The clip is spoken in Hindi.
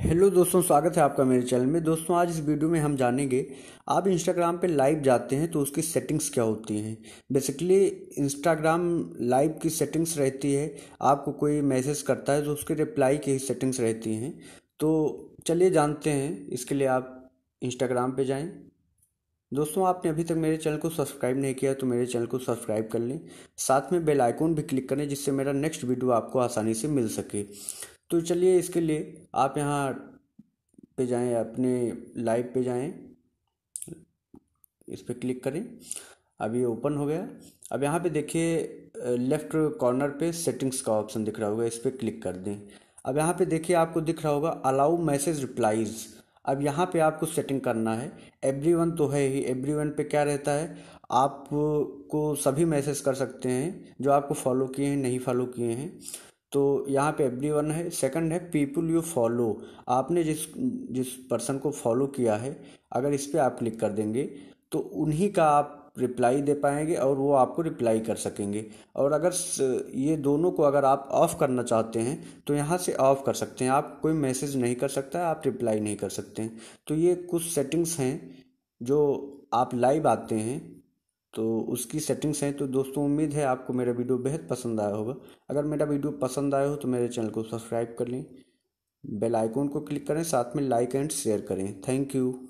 हेलो दोस्तों स्वागत है आपका मेरे चैनल में दोस्तों आज इस वीडियो में हम जानेंगे आप इंस्टाग्राम पे लाइव जाते हैं तो उसकी सेटिंग्स क्या होती हैं बेसिकली इंस्टाग्राम लाइव की सेटिंग्स रहती है आपको कोई मैसेज करता है तो उसके रिप्लाई की सेटिंग्स रहती हैं तो चलिए जानते हैं इसके लिए आप इंस्टाग्राम पर जाएँ दोस्तों आपने अभी तक मेरे चैनल को सब्सक्राइब नहीं किया तो मेरे चैनल को सब्सक्राइब कर लें साथ में बेल आइकॉन भी क्लिक करें जिससे मेरा नेक्स्ट वीडियो आपको आसानी से मिल सके तो चलिए इसके लिए आप यहाँ पे जाएं अपने लाइव पे जाएं इस पर क्लिक करें अभी ओपन हो गया अब यहाँ पे देखिए लेफ़्ट कॉर्नर पे सेटिंग्स का ऑप्शन दिख रहा होगा इस पर क्लिक कर दें अब यहाँ पे देखिए आपको दिख रहा होगा अलाउ मैसेज रिप्लाइज अब यहाँ पे आपको सेटिंग करना है एवरी वन तो है ही एवरी वन पर क्या रहता है आपको सभी मैसेज कर सकते हैं जो आपको फॉलो किए हैं नहीं फॉलो किए हैं तो यहाँ पे एवरी वन है सेकंड है पीपल यू फॉलो आपने जिस जिस पर्सन को फॉलो किया है अगर इस पर आप क्लिक कर देंगे तो उन्हीं का आप रिप्लाई दे पाएंगे और वो आपको रिप्लाई कर सकेंगे और अगर ये दोनों को अगर आप ऑफ़ करना चाहते हैं तो यहाँ से ऑफ़ कर सकते हैं आप कोई मैसेज नहीं कर सकता आप रिप्लाई नहीं कर सकते हैं तो ये कुछ सेटिंग्स हैं जो आप लाइव आते हैं तो उसकी सेटिंग्स हैं तो दोस्तों उम्मीद है आपको मेरा वीडियो बेहद पसंद आया होगा अगर मेरा वीडियो पसंद आया हो तो मेरे चैनल को सब्सक्राइब कर लें बेल आइकॉन को क्लिक करें साथ में लाइक एंड शेयर करें थैंक यू